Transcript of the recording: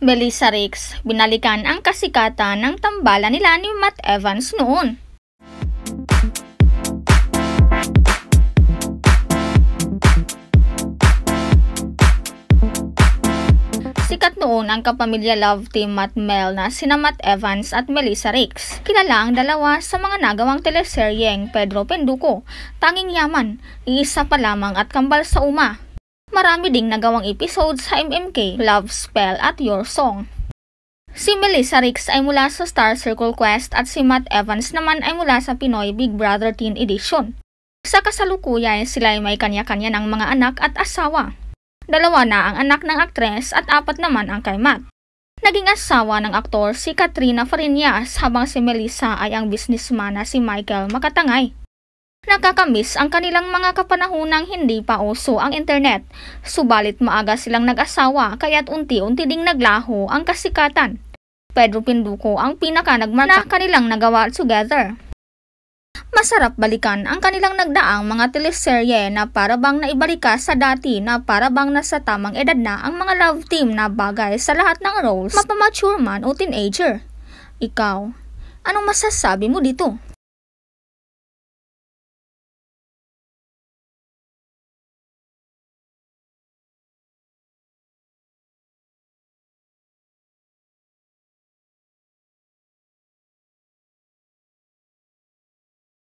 Melissa Ricks, binalikan ang kasikatan ng tambala nila ni Matt Evans noon. Sikat noon ang kapamilya love team Matt Mel na sina Matt Evans at Melissa Ricks. Kilala ang dalawa sa mga nagawang teleseryeng Pedro Penduko, Tanging Yaman, Iisa pa lamang at Kambal sa Uma. Marami ding nagawang episode sa MMK, Love Spell at Your Song. Si Melissa Ricks ay mula sa Star Circle Quest at si Matt Evans naman ay mula sa Pinoy Big Brother Teen Edition. Sa kasalukuyan, sila ay may kanya-kanya ng mga anak at asawa. Dalawa na ang anak ng aktres at apat naman ang kay Matt. Naging asawa ng aktor si Katrina Farinas habang si Melissa ay ang businessman na si Michael Makatangay. Nakakamiss ang kanilang mga kapanahunang hindi pa uso ang internet. Subalit maaga silang nag-asawa kaya't unti-unti ding naglaho ang kasikatan. Pedro Pinduko ang pinaka nagmarka na kanilang nagawa together. Masarap balikan ang kanilang nagdaang mga teleserye na parabang naibalika sa dati na parabang nasa tamang edad na ang mga love team na bagay sa lahat ng roles, mapamature man o teenager. Ikaw, anong masasabi mo dito?